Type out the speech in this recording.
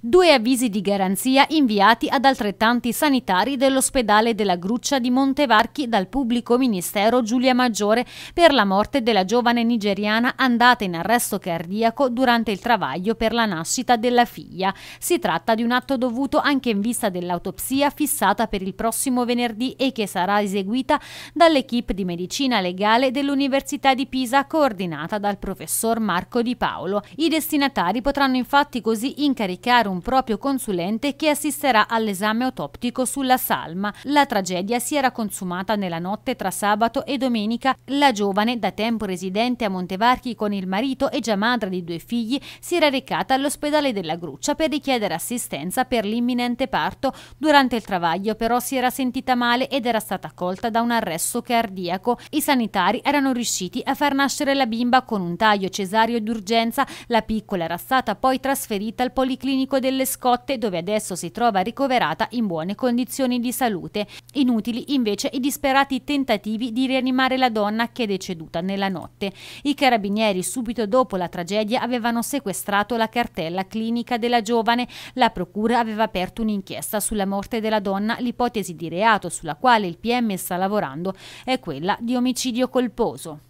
Due avvisi di garanzia inviati ad altrettanti sanitari dell'ospedale della Gruccia di Montevarchi dal pubblico ministero Giulia Maggiore per la morte della giovane nigeriana andata in arresto cardiaco durante il travaglio per la nascita della figlia. Si tratta di un atto dovuto anche in vista dell'autopsia fissata per il prossimo venerdì e che sarà eseguita dall'equipe di medicina legale dell'Università di Pisa coordinata dal professor Marco Di Paolo. I destinatari potranno infatti così incaricare nominare un proprio consulente che assisterà all'esame autoptico sulla salma. La tragedia si era consumata nella notte tra sabato e domenica. La giovane, da tempo residente a Montevarchi con il marito e già madre di due figli, si era recata all'ospedale della Gruccia per richiedere assistenza per l'imminente parto. Durante il travaglio però si era sentita male ed era stata colta da un arresto cardiaco. I sanitari erano riusciti a far nascere la bimba con un taglio cesario d'urgenza. La piccola era stata poi trasferita al policlinico Parco delle Scotte dove adesso si trova ricoverata in buone condizioni di salute. Inutili invece i disperati tentativi di rianimare la donna che è deceduta nella notte. I carabinieri subito dopo la tragedia avevano sequestrato la cartella clinica della giovane. La procura aveva aperto un'inchiesta sulla morte della donna. L'ipotesi di reato sulla quale il PM sta lavorando è quella di omicidio colposo.